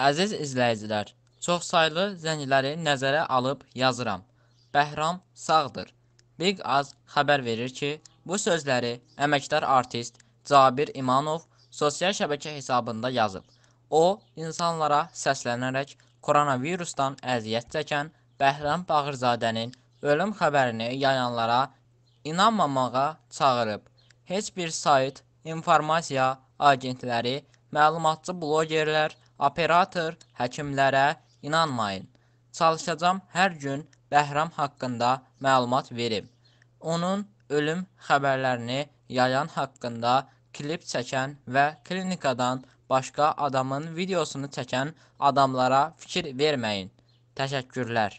Əziz izləyicilər, çoxsaylı zəngləri nəzərə alıb yazıram. Bəhram sağdır. Big Az xəbər verir ki, bu sözləri əməkdar artist Cabir İmanov sosial şəbəkə hesabında yazıb. O, insanlara səslənərək koronavirusdan əziyyət çəkən Bəhram Bağırzadənin ölüm xəbərini yayanlara inanmamağa çağırıb. Heç bir sayt, informasiya agentləri məlumatçı bloqerlər, operator, həkimlərə inanmayın. Çalışacam hər gün Bəhram haqqında məlumat verib. Onun ölüm xəbərlərini yayan haqqında klip çəkən və klinikadan başqa adamın videosunu çəkən adamlara fikir verməyin. Təşəkkürlər.